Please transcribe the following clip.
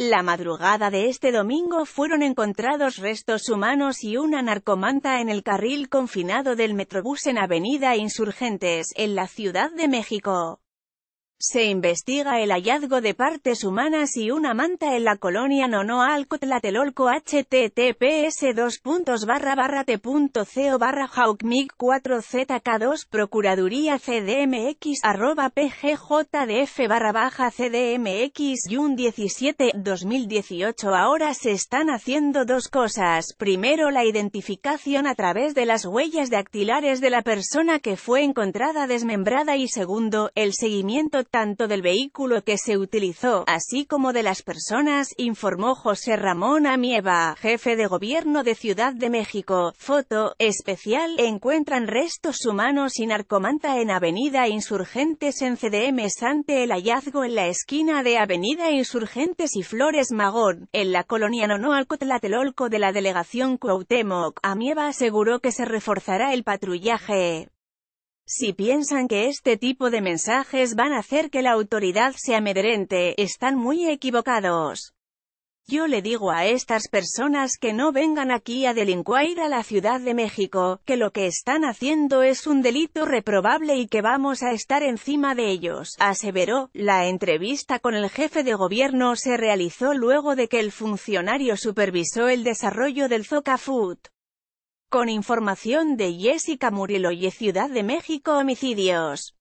La madrugada de este domingo fueron encontrados restos humanos y una narcomanta en el carril confinado del Metrobús en Avenida Insurgentes, en la Ciudad de México. Se investiga el hallazgo de partes humanas y una manta en la colonia Nonoa Alcotlatelolco https 2 t.co barra 4 zk2 Procuraduría cdmx arroba pgjdf barra baja cdmx un 17 2018 Ahora se están haciendo dos cosas. Primero la identificación a través de las huellas dactilares de la persona que fue encontrada desmembrada y segundo, el seguimiento tanto del vehículo que se utilizó, así como de las personas, informó José Ramón Amieva, jefe de gobierno de Ciudad de México. Foto, especial, encuentran restos humanos y narcomanta en Avenida Insurgentes en CDM ante el hallazgo en la esquina de Avenida Insurgentes y Flores Magón, en la colonia Nonoalcotlatelolco de la delegación Cuauhtémoc. Amieva aseguró que se reforzará el patrullaje. Si piensan que este tipo de mensajes van a hacer que la autoridad sea amedrente, están muy equivocados. Yo le digo a estas personas que no vengan aquí a delincuir a la Ciudad de México, que lo que están haciendo es un delito reprobable y que vamos a estar encima de ellos, aseveró. La entrevista con el jefe de gobierno se realizó luego de que el funcionario supervisó el desarrollo del Zocafut. Con información de Jessica Murillo y Ciudad de México Homicidios.